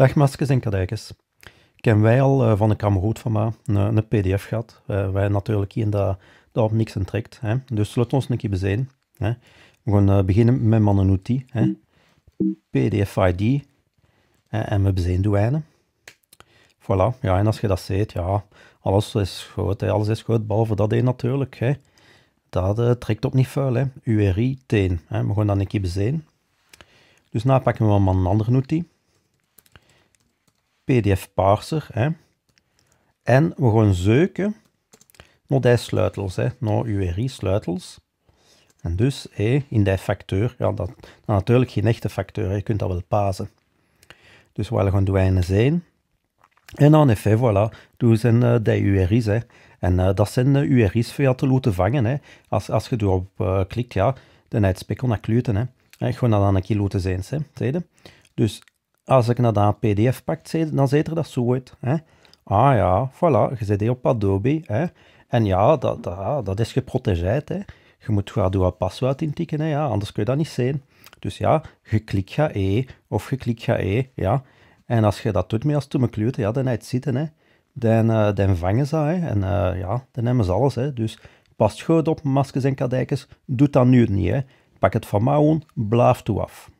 Dagmaskers en kadijkers. Ken wij al eh, van de kamroet van mij een, eh, een pdf gehad. Uh, eh, wij natuurlijk hier dat, dat op niks aan Hè. Dus laten ons een keer bezien. Hè. We gaan beginnen met mannenoetie. Hè. pdf-id. en we bezien wijnen Voilà, ja, en als je dat ziet, ja, alles is goed, hè. alles is goed, behalve dat één natuurlijk. Hè. Dat trekt op niet vuil, hè. URI, teen. Hè. We gaan dat een keer bezien. Dus na nou pakken we man een andere notie. PDF parser. En we gaan zoeken naar die sleutels, hè, naar URI-sleutels. En dus hè, in die facteur, ja, dat, nou, natuurlijk geen echte facteur, hè. je kunt dat wel pasen. Dus wat we gaan doen zijn. En dan effe voilà, toen zijn eh, die URI's. Hè. En eh, dat zijn de eh, URI's voor je te laten vangen. Hè. Als, als je erop klikt, ja, dan spekkel naar kluiten, Hè. Ik ga dat aan een kilo te zijn, hè. Dus als ik dat een pdf pak, dan ziet er dat zo uit. Hè? Ah ja, voilà, je zit hier op Adobe. Hè? En ja, dat, dat, dat is geprotegeerd. Hè? Je moet gewoon door paswoord intikken, hè? Ja, anders kun je dat niet zien. Dus ja, je klikt ga E of je klikt ga E, ja. En als je dat doet met als kleur, ja, dan het zitten, hè. Dan, uh, dan vangen ze hè. En uh, ja, dan hebben ze alles, hè. Dus past goed op, maskers en kadijkers. Doe dat nu niet, hè. Pak het van mij aan, blaaf toe af.